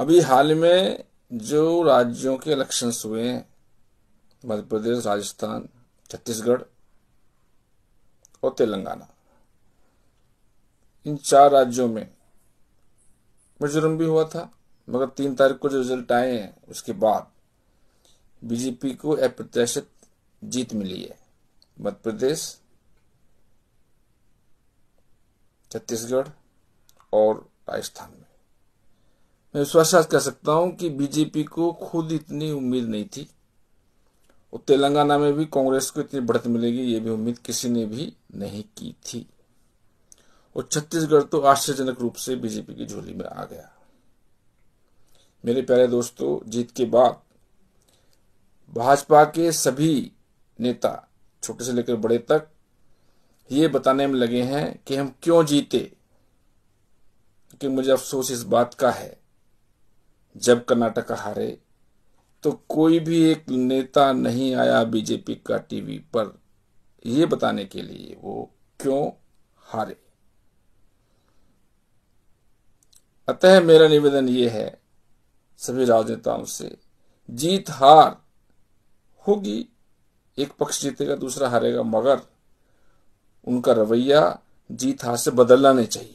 अभी हाल में जो राज्यों के इलेक्शंस हुए हैं मध्य प्रदेश राजस्थान छत्तीसगढ़ और तेलंगाना इन चार राज्यों में मिजोरम भी हुआ था मगर तीन तारीख को जो रिजल्ट आए हैं उसके बाद बीजेपी को अप्रत्याशित जीत मिली है मध्य प्रदेश छत्तीसगढ़ और राजस्थान में मैं विश्वास कर सकता हूं कि बीजेपी को खुद इतनी उम्मीद नहीं थी और तेलंगाना में भी कांग्रेस को इतनी बढ़त मिलेगी ये भी उम्मीद किसी ने भी नहीं की थी और छत्तीसगढ़ तो आश्चर्यजनक रूप से बीजेपी की झोली में आ गया मेरे प्यारे दोस्तों जीत के बाद भाजपा के सभी नेता छोटे से लेकर बड़े तक ये बताने में लगे हैं कि हम क्यों जीते कि मुझे अफसोस इस बात का है जब कर्नाटक हारे तो कोई भी एक नेता नहीं आया बीजेपी का टीवी पर यह बताने के लिए वो क्यों हारे अतः मेरा निवेदन ये है सभी राजनेताओं से जीत हार होगी एक पक्ष जीतेगा दूसरा हारेगा मगर उनका रवैया जीत हार से बदलना नहीं चाहिए